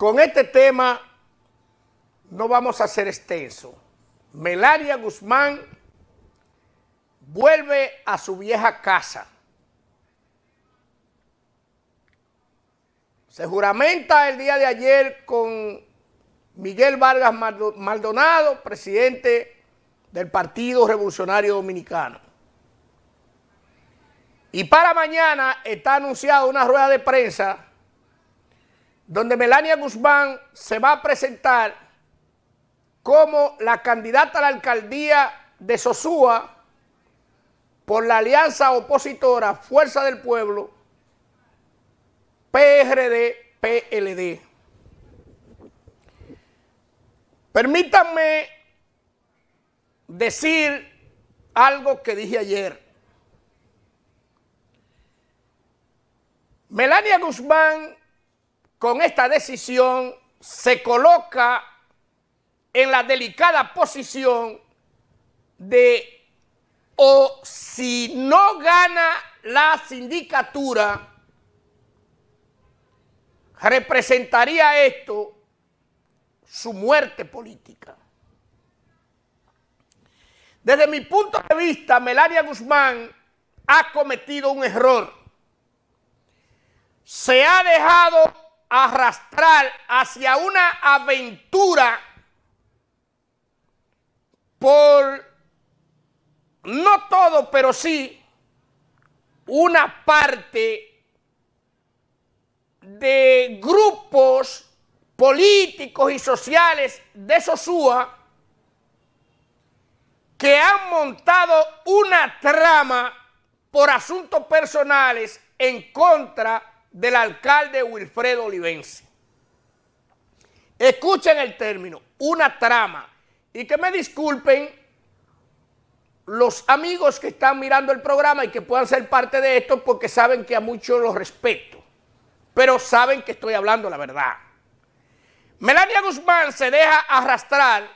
Con este tema no vamos a ser extenso. Melaria Guzmán vuelve a su vieja casa. Se juramenta el día de ayer con Miguel Vargas Maldonado, presidente del Partido Revolucionario Dominicano. Y para mañana está anunciada una rueda de prensa donde Melania Guzmán se va a presentar como la candidata a la alcaldía de Sosúa por la alianza opositora Fuerza del Pueblo, PRD-PLD. Permítanme decir algo que dije ayer. Melania Guzmán con esta decisión se coloca en la delicada posición de o si no gana la sindicatura, representaría esto su muerte política. Desde mi punto de vista, Melania Guzmán ha cometido un error. Se ha dejado arrastrar hacia una aventura por, no todo, pero sí, una parte de grupos políticos y sociales de Sosúa que han montado una trama por asuntos personales en contra del alcalde Wilfredo Olivense. Escuchen el término, una trama. Y que me disculpen los amigos que están mirando el programa y que puedan ser parte de esto porque saben que a muchos los respeto, pero saben que estoy hablando la verdad. Melania Guzmán se deja arrastrar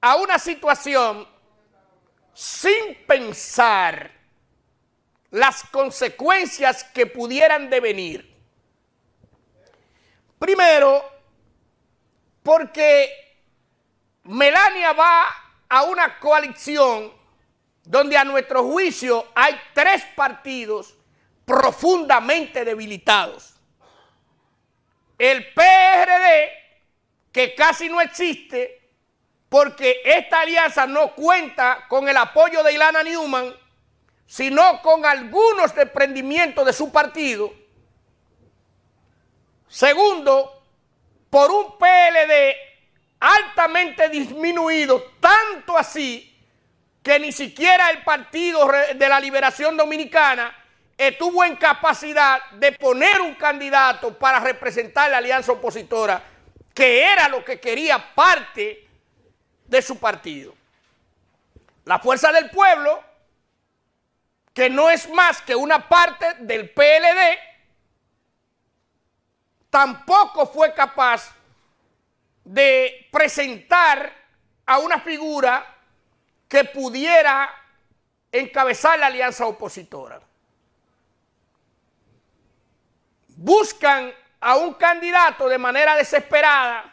a una situación sin pensar las consecuencias que pudieran devenir. Primero, porque Melania va a una coalición donde a nuestro juicio hay tres partidos profundamente debilitados. El PRD, que casi no existe, porque esta alianza no cuenta con el apoyo de Ilana Newman, sino con algunos desprendimientos de su partido. Segundo, por un PLD altamente disminuido, tanto así que ni siquiera el Partido de la Liberación Dominicana estuvo en capacidad de poner un candidato para representar la alianza opositora, que era lo que quería parte de su partido. La fuerza del pueblo que no es más que una parte del PLD, tampoco fue capaz de presentar a una figura que pudiera encabezar la alianza opositora. Buscan a un candidato de manera desesperada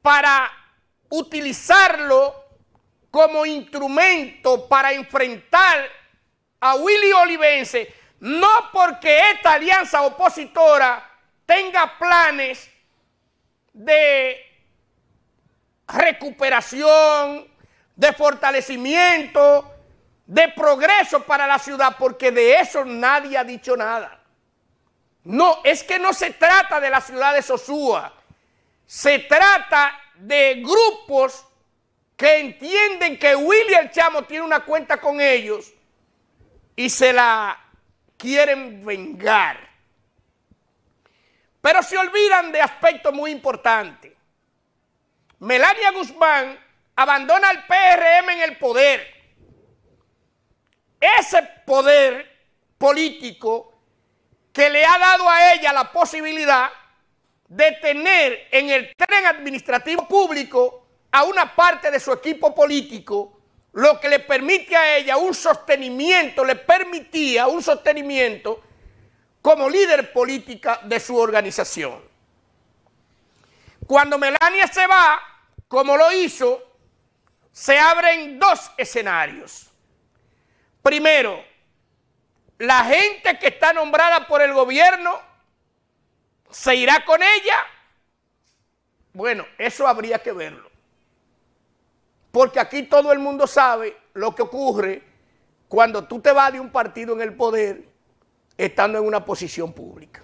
para utilizarlo como instrumento para enfrentar a Willy Olivense, no porque esta alianza opositora tenga planes de recuperación, de fortalecimiento, de progreso para la ciudad, porque de eso nadie ha dicho nada. No, es que no se trata de la ciudad de Sosúa, se trata de grupos que entienden que Willy el Chamo tiene una cuenta con ellos y se la quieren vengar. Pero se olvidan de aspectos muy importantes. Melania Guzmán abandona el PRM en el poder. Ese poder político que le ha dado a ella la posibilidad de tener en el tren administrativo público a una parte de su equipo político, lo que le permite a ella un sostenimiento, le permitía un sostenimiento como líder política de su organización. Cuando Melania se va, como lo hizo, se abren dos escenarios. Primero, la gente que está nombrada por el gobierno se irá con ella. Bueno, eso habría que verlo. Porque aquí todo el mundo sabe lo que ocurre cuando tú te vas de un partido en el poder estando en una posición pública.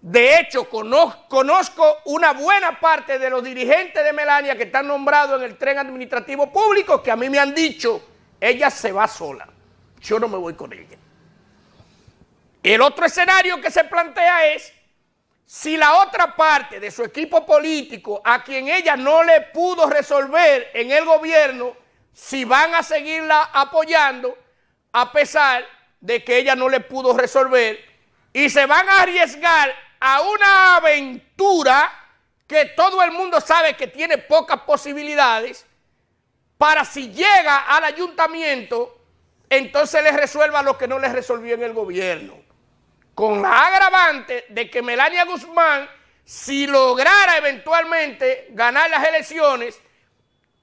De hecho, conozco una buena parte de los dirigentes de Melania que están nombrados en el tren administrativo público que a mí me han dicho, ella se va sola, yo no me voy con ella. El otro escenario que se plantea es si la otra parte de su equipo político, a quien ella no le pudo resolver en el gobierno, si van a seguirla apoyando, a pesar de que ella no le pudo resolver, y se van a arriesgar a una aventura que todo el mundo sabe que tiene pocas posibilidades, para si llega al ayuntamiento, entonces les resuelva lo que no les resolvió en el gobierno con la agravante de que Melania Guzmán, si lograra eventualmente ganar las elecciones,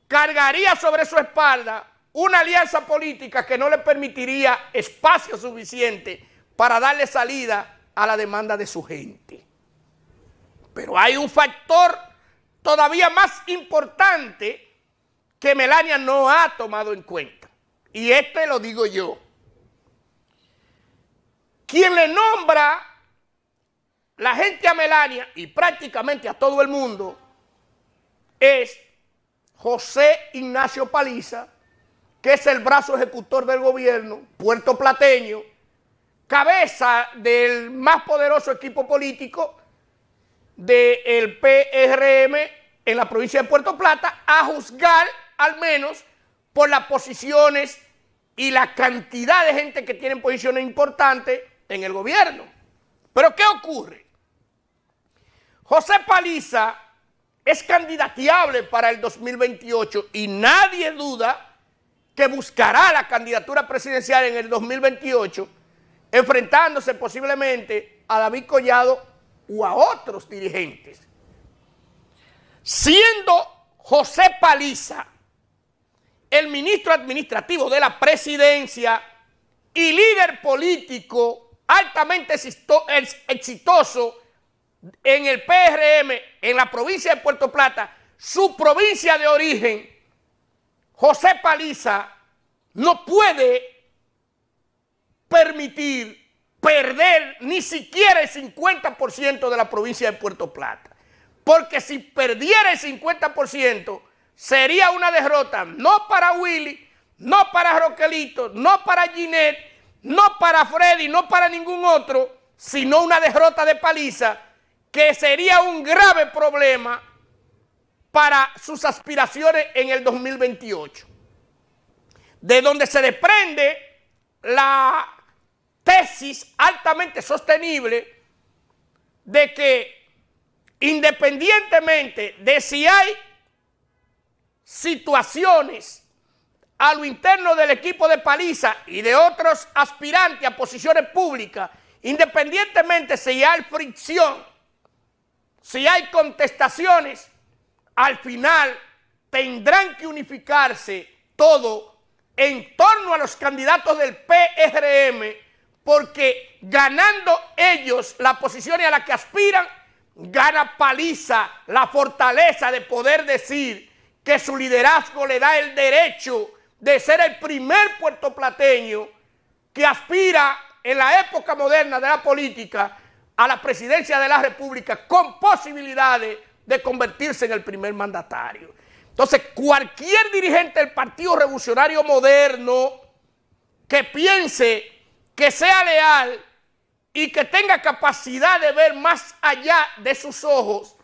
cargaría sobre su espalda una alianza política que no le permitiría espacio suficiente para darle salida a la demanda de su gente. Pero hay un factor todavía más importante que Melania no ha tomado en cuenta. Y este lo digo yo quien le nombra la gente a Melania y prácticamente a todo el mundo es José Ignacio Paliza, que es el brazo ejecutor del gobierno puertoplateño, cabeza del más poderoso equipo político del PRM en la provincia de Puerto Plata, a juzgar al menos por las posiciones y la cantidad de gente que tienen posiciones importantes en el gobierno. Pero ¿qué ocurre? José Paliza es candidateable para el 2028 y nadie duda que buscará la candidatura presidencial en el 2028, enfrentándose posiblemente a David Collado o a otros dirigentes. Siendo José Paliza el ministro administrativo de la presidencia y líder político altamente exitoso en el PRM, en la provincia de Puerto Plata, su provincia de origen, José Paliza, no puede permitir perder ni siquiera el 50% de la provincia de Puerto Plata. Porque si perdiera el 50%, sería una derrota no para Willy, no para Roquelito, no para Ginette, no para Freddy, no para ningún otro, sino una derrota de paliza que sería un grave problema para sus aspiraciones en el 2028. De donde se desprende la tesis altamente sostenible de que independientemente de si hay situaciones a lo interno del equipo de Paliza y de otros aspirantes a posiciones públicas, independientemente si hay fricción, si hay contestaciones, al final tendrán que unificarse todo en torno a los candidatos del PRM, porque ganando ellos la posición a la que aspiran, gana Paliza la fortaleza de poder decir que su liderazgo le da el derecho de ser el primer puertoplateño que aspira en la época moderna de la política a la presidencia de la República con posibilidades de convertirse en el primer mandatario. Entonces, cualquier dirigente del Partido Revolucionario Moderno que piense que sea leal y que tenga capacidad de ver más allá de sus ojos,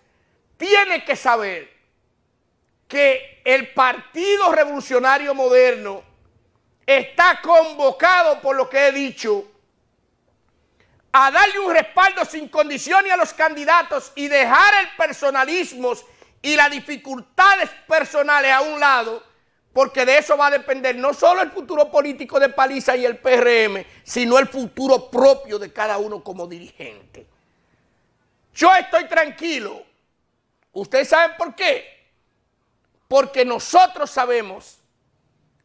tiene que saber que el Partido Revolucionario Moderno está convocado por lo que he dicho a darle un respaldo sin condiciones a los candidatos y dejar el personalismo y las dificultades personales a un lado, porque de eso va a depender no solo el futuro político de Paliza y el PRM, sino el futuro propio de cada uno como dirigente. Yo estoy tranquilo. ¿Ustedes saben por qué? porque nosotros sabemos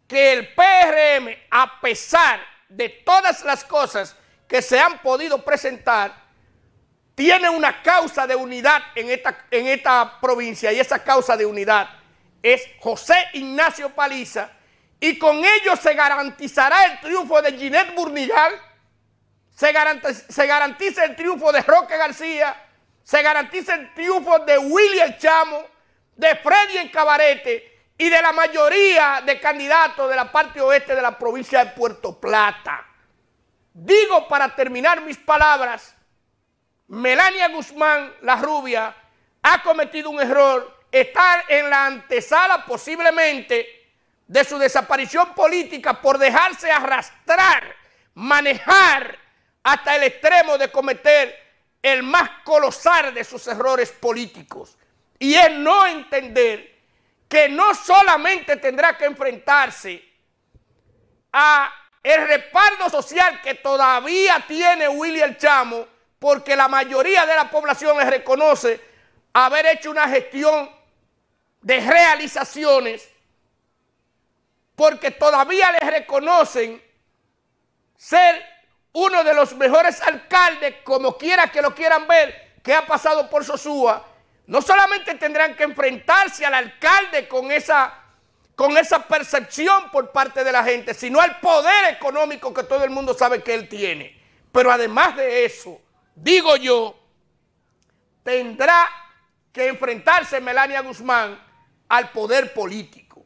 que el PRM, a pesar de todas las cosas que se han podido presentar, tiene una causa de unidad en esta, en esta provincia y esa causa de unidad es José Ignacio Paliza y con ello se garantizará el triunfo de Ginette Burnigal, se se garantiza el triunfo de Roque García, se garantiza el triunfo de William Chamo, de Freddy en Cabarete y de la mayoría de candidatos de la parte oeste de la provincia de Puerto Plata. Digo para terminar mis palabras, Melania Guzmán, la rubia, ha cometido un error, está en la antesala posiblemente de su desaparición política por dejarse arrastrar, manejar hasta el extremo de cometer el más colosal de sus errores políticos. Y es no entender que no solamente tendrá que enfrentarse a el reparto social que todavía tiene William Chamo, porque la mayoría de la población le reconoce haber hecho una gestión de realizaciones, porque todavía le reconocen ser uno de los mejores alcaldes, como quiera que lo quieran ver, que ha pasado por Sosúa, no solamente tendrán que enfrentarse al alcalde con esa, con esa percepción por parte de la gente, sino al poder económico que todo el mundo sabe que él tiene. Pero además de eso, digo yo, tendrá que enfrentarse Melania Guzmán al poder político.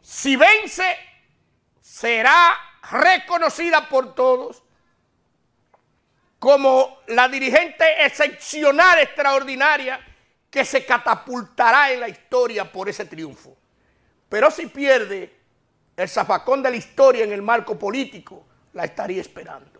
Si vence, será reconocida por todos como la dirigente excepcional, extraordinaria, que se catapultará en la historia por ese triunfo. Pero si pierde, el zafacón de la historia en el marco político la estaría esperando.